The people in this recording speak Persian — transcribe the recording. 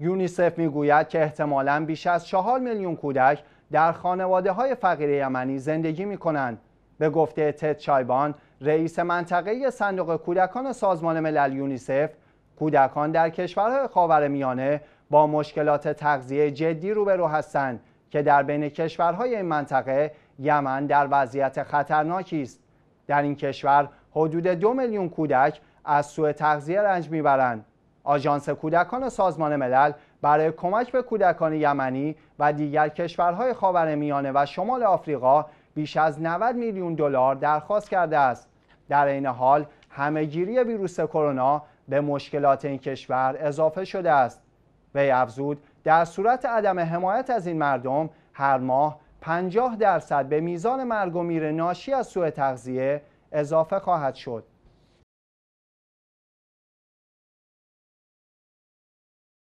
یونیسف میگوید که احتمالاً بیش از چهار میلیون کودک در خانواده های فقیر یمنی زندگی می کنند. به گفته تد چایبان، رئیس منطقه صندوق کودکان سازمان ملل یونیسف کودکان در کشورهای خاورمیانه با مشکلات تغذیه جدی روبرو هستند که در بین کشورهای این منطقه یمن در وضعیت خطرناکی است در این کشور حدود دو میلیون کودک از سوء تغذیه رنج میبرند آژانس کودکان سازمان ملل برای کمک به کودکان یمنی و دیگر کشورهای خاورمیانه و شمال آفریقا بیش از 90 میلیون دلار درخواست کرده است در این حال همهگیری ویروس کرونا به مشکلات این کشور اضافه شده است وی افزود در صورت عدم حمایت از این مردم هر ماه 50 درصد به میزان مرگ و میر ناشی از سوء تغذیه اضافه خواهد شد